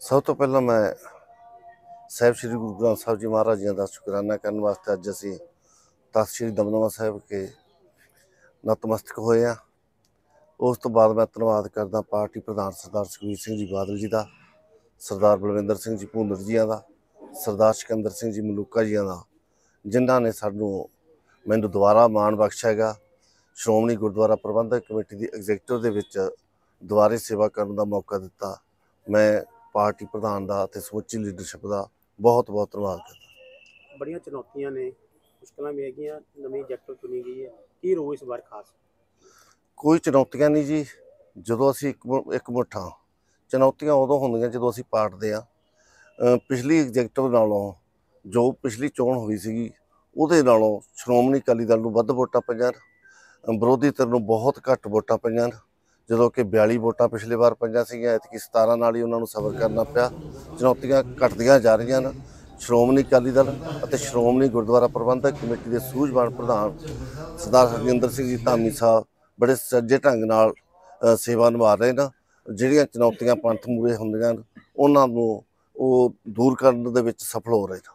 ਸਭ ਤੋਂ ਪਹਿਲਾਂ ਮੈਂ ਸਾਹਿਬ ਸ੍ਰੀ ਗੁਰੂ ਗ੍ਰੰਥ ਸਾਹਿਬ ਜੀ ਮਹਾਰਾਜ ਜੀ ਦਾ ਸ਼ੁਕਰਾਨਾ ਕਰਨ ਵਾਸਤੇ ਅੱਜ ਅਸੀਂ ਤਖਤ ਸ੍ਰੀ ਦਮਦਮਾ ਸਾਹਿਬ ਕੇ ਨਤਮਸਤਕ ਹੋਏ ਆ ਉਸ ਤੋਂ ਬਾਅਦ ਮੈਂ ਧੰਨਵਾਦ ਕਰਦਾ ਪਾਰਟੀ ਪ੍ਰਧਾਨ ਸਰਦਾਰ ਸੁਖਵੀਰ ਸਿੰਘ ਜੀ ਬਾਦਲ ਜੀ ਦਾ ਸਰਦਾਰ ਬਲਵਿੰਦਰ ਸਿੰਘ ਜੀ ਭੁੰਦਰ ਜੀ ਦਾ ਸਰਦਾਰ ਸਿਕੰਦਰ ਸਿੰਘ ਜੀ ਮਲੂਕਾ ਜੀ ਦਾ ਜਿਨ੍ਹਾਂ ਨੇ ਸਾਨੂੰ ਮੈਨੂੰ ਦੁਬਾਰਾ ਮਾਣ ਹੈਗਾ ਸ਼੍ਰੋਮਣੀ ਗੁਰਦੁਆਰਾ ਪ੍ਰਬੰਧਕ ਕਮੇਟੀ ਦੀ ਐਗਜ਼ੀਕਟਿਵ ਦੇ ਵਿੱਚ ਦੁਆਰੇ ਸੇਵਾ ਕਰਨ ਦਾ ਮੌਕਾ ਦਿੱਤਾ ਮੈਂ ਪਾਰਟੀ ਪ੍ਰਧਾਨ ਦਾ ਅਤੇ ਸਮੁੱਚੀ ਲੀਡਰਸ਼ਿਪ ਦਾ ਬਹੁਤ ਬਹੁਤ ਧੰਨਵਾਦ ਕਰਦਾ ਬੜੀਆਂ ਚੁਣੌਤੀਆਂ ਨੇ ਮੁਸ਼ਕਲਾਂ ਵੀ ਹੈਗੀਆਂ ਨਵੀਂ ਜੈਕਟਰ ਚੁਣੀ ਗਈ ਹੈ ਕੀ ਰੋ ਇਸ ਵਾਰ ਖਾਸ ਕੋਈ ਚੁਣੌਤੀਆਂ ਨਹੀਂ ਜੀ ਜਦੋਂ ਅਸੀਂ ਇੱਕ ਇੱਕ ਮੁੱਠਾ ਚੁਣੌਤੀਆਂ ਉਦੋਂ ਹੁੰਦੀਆਂ ਜਦੋਂ ਅਸੀਂ ਪਾਰਟਦੇ ਆ ਪਿਛਲੀ ਐਗਜ਼ੀਕਟਿਵ ਨਾਲੋਂ ਜੋ ਪਿਛਲੀ ਚੋਣ ਹੋਈ ਸੀਗੀ ਉਹਦੇ ਨਾਲੋਂ ਸ਼੍ਰੋਮਣੀ ਅਕਾਲੀ ਦਲ ਨੂੰ ਵੱਧ ਵੋਟਾਂ ਪਈਆਂ ਵਿਰੋਧੀ ਧਿਰ ਨੂੰ ਬਹੁਤ ਘੱਟ ਵੋਟਾਂ ਪਈਆਂ ਜਦੋਂ ਕਿ 42 ਵੋਟਾਂ ਪਿਛਲੇ ਵਾਰ ਪੰਜਾਂ ਸੀਗੀਆਂ ਇਤਕੀ 17 ਨਾਲ ਹੀ ਉਹਨਾਂ ਨੂੰ ਸਬਰ ਕਰਨਾ ਪਿਆ ਚੁਣੌਤੀਆਂ ਘਟਦੀਆਂ ਜਾ ਰਹੀਆਂ ਨੇ ਸ਼੍ਰੋਮਣੀ ਅਕਾਲੀ ਦਲ ਅਤੇ ਸ਼੍ਰੋਮਣੀ ਗੁਰਦੁਆਰਾ ਪ੍ਰਬੰਧਕ ਕਮੇਟੀ ਦੇ ਸੂਝਵਾਨ ਪ੍ਰਧਾਨ ਸਰਦਾਰ ਹਰਜਿੰਦਰ ਸਿੰਘ ਜੀ ਧਾਮੀ ਸਾਹਿਬ ਬੜੇ ਸੱਜੇ ਢੰਗ ਨਾਲ ਸੇਵਾ ਨਿਭਾ ਰਹੇ ਨੇ ਜਿਹੜੀਆਂ ਚੁਣੌਤੀਆਂ ਪੰਥ ਮੂਰੇ ਹੁੰਦੀਆਂ ਉਹਨਾਂ ਨੂੰ ਉਹ ਦੂਰ ਕਰਨ ਦੇ ਵਿੱਚ ਸਫਲ ਹੋ ਰਹੇ ਨੇ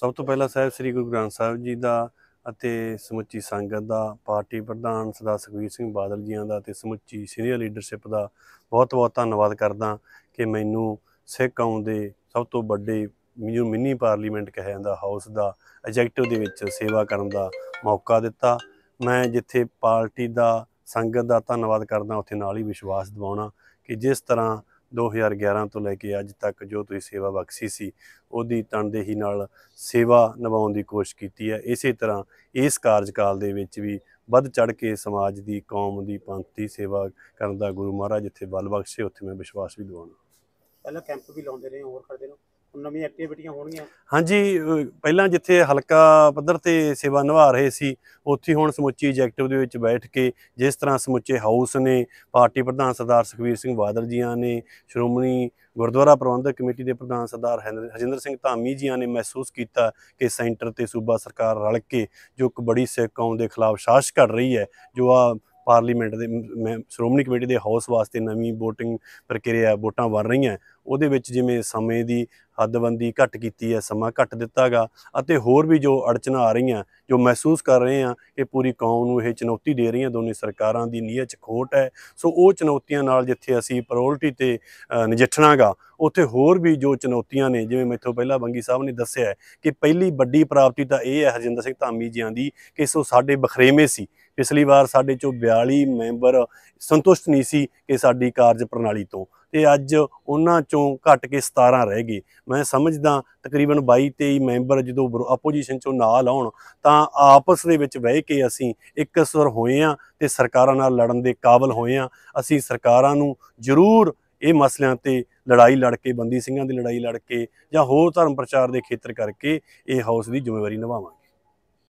ਸਭ ਤੋਂ ਪਹਿਲਾਂ ਸਾਹਿਬ ਸ੍ਰੀ ਗੁਰੂ ਗ੍ਰੰਥ ਸਾਹਿਬ ਜੀ ਦਾ ਅਤੇ ਸਮੁੱਚੀ ਸੰਗਤ ਦਾ ਪਾਰਟੀ ਪ੍ਰਧਾਨ ਸਰਦਾਰ ਸੁਖਵੀਰ ਸਿੰਘ ਬਾਦਲ ਜੀਆਂ ਦਾ ਤੇ ਸਮੁੱਚੀ ਸੀਨੀਅਰ ਲੀਡਰਸ਼ਿਪ ਦਾ ਬਹੁਤ-ਬਹੁਤ ਧੰਨਵਾਦ ਕਰਦਾ ਕਿ ਮੈਨੂੰ ਸਿੱਖ ਕੌਮ ਦੇ ਸਭ ਤੋਂ ਵੱਡੇ ਮਿੰਨੀ ਪਾਰਲੀਮੈਂਟ ਕਿਹਾ ਜਾਂਦਾ ਹਾਊਸ ਦਾ ਐਜੈਕਟਿਵ ਦੇ ਵਿੱਚ ਸੇਵਾ ਕਰਨ ਦਾ ਮੌਕਾ ਦਿੱਤਾ ਮੈਂ ਜਿੱਥੇ ਪਾਰਟੀ ਦਾ ਸੰਗਤ ਦਾ ਧੰਨਵਾਦ ਕਰਦਾ ਉੱਥੇ ਨਾਲ ਹੀ ਵਿਸ਼ਵਾਸ ਦਿਵਾਉਣਾ ਕਿ ਜਿਸ ਤਰ੍ਹਾਂ 2011 ਤੋਂ ਲੈ ਕੇ ਅੱਜ ਤੱਕ ਜੋ ਤੁਸੀਂ ਸੇਵਾ ਬਖਸ਼ੀ ਸੀ ਉਹਦੀ ਤਨਦੇਹੀ ਨਾਲ ਸੇਵਾ ਨਿਭਾਉਣ ਦੀ ਕੋਸ਼ਿਸ਼ ਕੀਤੀ ਹੈ ਇਸੇ ਤਰ੍ਹਾਂ ਇਸ ਕਾਰਜਕਾਲ ਦੇ ਵਿੱਚ ਵੀ ਵੱਧ ਚੜ ਕੇ ਸਮਾਜ ਦੀ ਕੌਮ ਦੀ ਪੰਥ ਦੀ ਸੇਵਾ ਕਰਨ ਦਾ ਗੁਰੂ ਮਹਾਰਾਜ ਜਿੱਥੇ ਬਲ ਬਖਸ਼ੇ ਉੱਥੇ ਮੈਂ ਵਿਸ਼ਵਾਸ ਵੀ ਦਵਾਉਣਾ ਪਹਿਲਾਂ ਕੈਂਪ ਵੀ ਲਾਉਂਦੇ ਰਹੇ ਹੋਰ ਕਰਦੇ ਰਹੇ ਨਵੀਆਂ ਐਕਟੀਵਿਟੀਆਂ ਹੋਣਗੀਆਂ ਹਾਂਜੀ ਪਹਿਲਾਂ ਜਿੱਥੇ ਹਲਕਾ ਪੱਧਰ ਤੇ ਸੇਵਾ ਨਿਭਾ ਰਹੇ ਸੀ ਉੱਥੇ ਹੁਣ ਸਮੁੱਚੀ ਐਜੈਕਟਿਵ ਦੇ ਵਿੱਚ ਬੈਠ ਕੇ ਜਿਸ ਤਰ੍ਹਾਂ ਸਮੁੱਚੇ ਹਾਊਸ ਨੇ ਪਾਰਟੀ ਪ੍ਰਧਾਨ ਸਰਦਾਰ ਸੁਖਵੀਰ ਸਿੰਘ ਬਾਦਲ ਜੀਆਂ ਨੇ ਸ਼੍ਰੋਮਣੀ ਗੁਰਦੁਆਰਾ ਪ੍ਰਬੰਧਕ ਕਮੇਟੀ ਦੇ ਪ੍ਰਧਾਨ ਸਰਦਾਰ ਹਜਿੰਦਰ ਸਿੰਘ ਧਾਮੀ ਜੀਆਂ ਨੇ ਮਹਿਸੂਸ ਕੀਤਾ ਕਿ ਸੈਂਟਰ ਤੇ ਸੂਬਾ ਸਰਕਾਰ ਰਲ ਕੇ ਜੋ ਇੱਕ ਬੜੀ ਸਿੱਖ ਕੌਮ ਦੇ ਖਿਲਾਫ ਸਾਜ਼ਿਸ਼ ਕਰ ਰਹੀ ਹੈ ਜੋ ਆ ਪਾਰਲੀਮੈਂਟ ਦੇ ਸ਼੍ਰੋਮਣੀ ਕਮੇਟੀ ਦੇ ਹਾਊਸ ਵਾਸਤੇ ਨਵੀਂ VOTING ਪ੍ਰਕਿਰਿਆ ਵੋਟਾਂ ਬਣ ਰਹੀਆਂ ਉਹਦੇ ਵਿੱਚ ਜਿਵੇਂ ਸਮੇਂ ਦੀ ਹੱਦਬੰਦੀ ਘੱਟ ਕੀਤੀ ਹੈ ਸਮਾਂ ਘੱਟ ਦਿੱਤਾਗਾ ਅਤੇ ਹੋਰ ਵੀ ਜੋ ਅੜਚਨਾ ਆ ਰਹੀਆਂ ਜੋ ਮਹਿਸੂਸ ਕਰ ਰਹੇ ਆ ਕਿ ਪੂਰੀ ਕੌਮ ਨੂੰ ਇਹ ਚੁਣੌਤੀ ਦੇ ਰਹੀਆਂ ਦੋਨੇ ਸਰਕਾਰਾਂ ਦੀ ਨੀਅਤ ਚ ਖੋਟ ਹੈ ਸੋ ਉਹ ਚੁਣੌਤੀਆਂ ਨਾਲ ਜਿੱਥੇ ਅਸੀਂ ਪ੍ਰਾਇੋਰਟੀ ਤੇ ਨਜਿੱਠਣਾਗਾ ਉੱਥੇ ਹੋਰ ਵੀ ਜੋ ਚੁਣੌਤੀਆਂ ਨੇ ਜਿਵੇਂ ਮੈਥੋਂ ਪਹਿਲਾਂ ਬੰਗੀ ਸਾਹਿਬ ਨੇ ਦੱਸਿਆ ਕਿ ਪਹਿਲੀ ਵੱਡੀ ਪ੍ਰਾਪਤੀ ਤਾਂ ਇਹ ਹੈ ਹਰਜਿੰਦਰ ਸਿੰਘ ਧਾਮੀ ਜੀਆਂ ਦੀ ਕਿ ਸੋ ਸਾਡੇ ਬਖਰੇਵੇਂ ਸੀ ਪਿਛਲੀ ਵਾਰ ਸਾਡੇ ਚੋਂ 42 ਮੈਂਬਰ ਸੰਤੁਸ਼ਟ ਨਹੀਂ ਸੀ ਕਿ ਸਾਡੀ ਕਾਰਜ ਪ੍ਰਣਾਲੀ ਤੋਂ ਤੇ ਅੱਜ ਉਹਨਾਂ ਚੋਂ ਘਟ ਕੇ 17 ਰਹਿ ਗਏ ਮੈਂ ਸਮਝਦਾ ਤਕਰੀਬਨ 22 23 ਮੈਂਬਰ ਜਦੋਂ ਆਪੋਜੀਸ਼ਨ ਚੋਂ ਨਾਲ ਆਉਣ ਤਾਂ ਆਪਸ ਦੇ ਵਿੱਚ ਬਹਿ ਕੇ ਅਸੀਂ ਇੱਕ ਸੁਰ ਹੋਏ ਆ ਤੇ ਸਰਕਾਰਾਂ ਨਾਲ ਲੜਨ ਦੇ ਕਾਬਲ ਹੋਏ ਆ ਅਸੀਂ ਸਰਕਾਰਾਂ ਨੂੰ ਜ਼ਰੂਰ ਇਹ ਮਸਲਿਆਂ ਤੇ ਲੜਾਈ ਲੜ ਕੇ ਬੰਦੀ ਸਿੰਘਾਂ ਦੀ ਲੜਾਈ ਲੜ ਕੇ ਜਾਂ ਹੋਰ ਧਰਮ ਪ੍ਰਚਾਰ ਦੇ ਖੇਤਰ ਕਰਕੇ ਇਹ ਹਾਊਸ ਦੀ ਜ਼ਿੰਮੇਵਾਰੀ ਨਿਭਾਵਾਂਗੇ